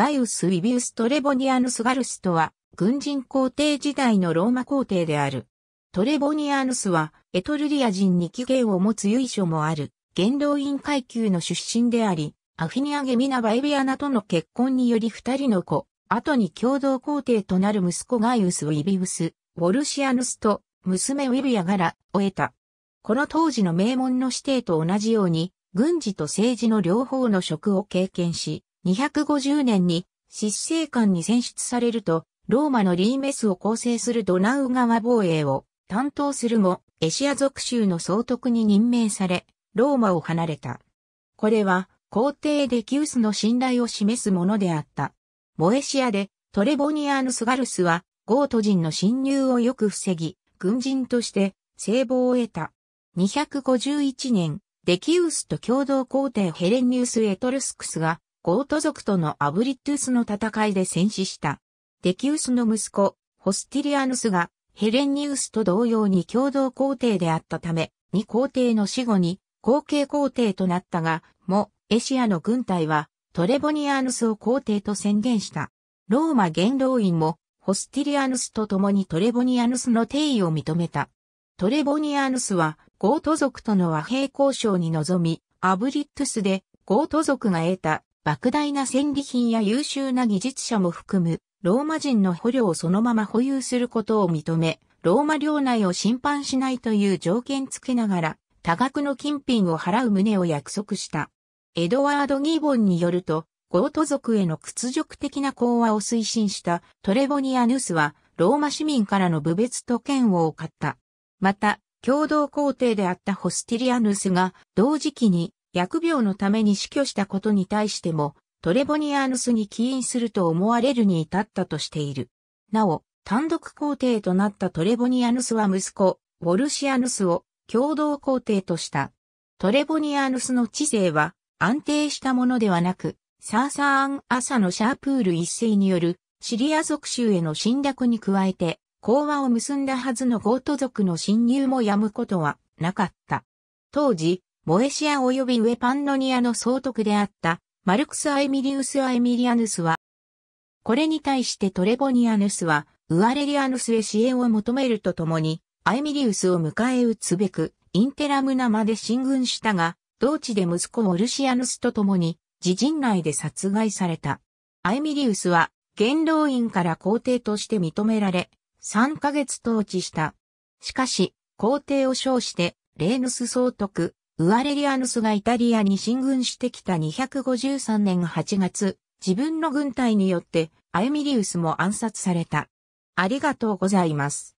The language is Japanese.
ガイウス・ウィビウス・トレボニアヌス・ガルスとは、軍人皇帝時代のローマ皇帝である。トレボニアヌスは、エトルリア人に起源を持つ由緒もある、元老院階級の出身であり、アフィニアゲミナ・バエビアナとの結婚により二人の子、後に共同皇帝となる息子ガイウス・ウィビウス、ウォルシアヌスと娘ウィビアガラを得た。この当時の名門の指定と同じように、軍事と政治の両方の職を経験し、250年に執政官に選出されると、ローマのリーメスを構成するドナウ川防衛を担当するも、エシア属州の総督に任命され、ローマを離れた。これは、皇帝デキウスの信頼を示すものであった。モエシアで、トレボニアーヌスガルスは、ゴート人の侵入をよく防ぎ、軍人として、聖望を得た。251年、デキウスと共同皇帝ヘレニウス・エトルスクスが、ゴート族とのアブリットゥスの戦いで戦死した。デキウスの息子、ホスティリアヌスが、ヘレンニウスと同様に共同皇帝であったため、二皇帝の死後に、後継皇帝となったが、も、エシアの軍隊は、トレボニアヌスを皇帝と宣言した。ローマ元老院も、ホスティリアヌスと共にトレボニアヌスの定位を認めた。トレボニアヌスは、ゴート族との和平交渉に臨み、アブリットゥスで、ゴート族が得た莫大な戦利品や優秀な技術者も含む、ローマ人の捕虜をそのまま保有することを認め、ローマ領内を侵犯しないという条件付けながら、多額の金品を払う旨を約束した。エドワード・ギーボンによると、ゴート族への屈辱的な講和を推進したトレボニアヌスは、ローマ市民からの侮蔑と嫌悪を買った。また、共同皇帝であったホスティリアヌスが、同時期に疫病のために死去したことに対しても、トレボニアヌスに起因すると思われるに至ったとしている。なお、単独皇帝となったトレボニアヌスは息子、ウォルシアヌスを共同皇帝とした。トレボニアヌスの知性は安定したものではなく、サーサーン朝のシャープール一世によるシリア族州への侵略に加えて、講和を結んだはずのゴート族の侵入もやむことはなかった。当時、モエシア及びウェパンノニアの総督であったマルクス・アエミリウス・アエミリアヌスは、これに対してトレボニアヌスは、ウアレリアヌスへ支援を求めるとともに、アエミリウスを迎え撃つべく、インテラムナまで進軍したが、同地で息子オルシアヌスと共に、自陣内で殺害された。アエミリウスは、元老院から皇帝として認められ、3ヶ月統治した。しかし、皇帝を称して、レーヌス総督、ウアレリアヌスがイタリアに進軍してきた253年8月、自分の軍隊によってアエミリウスも暗殺された。ありがとうございます。